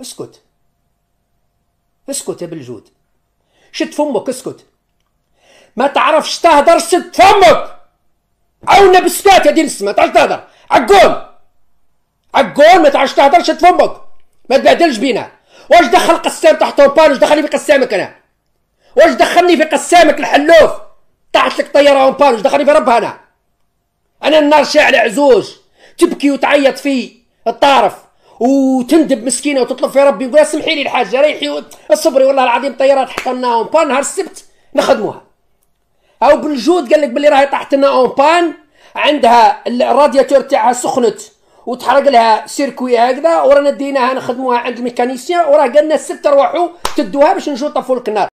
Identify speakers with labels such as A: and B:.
A: اسكت
B: اسكت يا بالجود شد فمك اسكت ما تعرفش تهدر شد فمك عونا بالسكات يا دينس السما تعرفش تهدر عقول عقول ما تعرفش تهدر شد فمك ما تبادلش بينا واش دخل قسام تحت وبان واش دخلني في قسامك انا واش دخلني في قسامك الحلوف طاحت لك طياره ومبان واش دخلني في ربها انا انا النار شاعله عزوز تبكي وتعيط في الطارف وتندب مسكينه وتطلب في ربي يقول سمحي لي الحاجه ريحي اصبري والله العظيم طيارات لنا اون بان نهار السبت نخدموها او بالجود قال لك باللي راهي طاحت لنا اون بان عندها الرادياتور تاعها سخنت وتحرق لها سيركوي هكذا ورانا ديناها نخدموها عند الميكانيسيان وراه قالنا الست روحوا تدوها باش نجو طفوا الكنار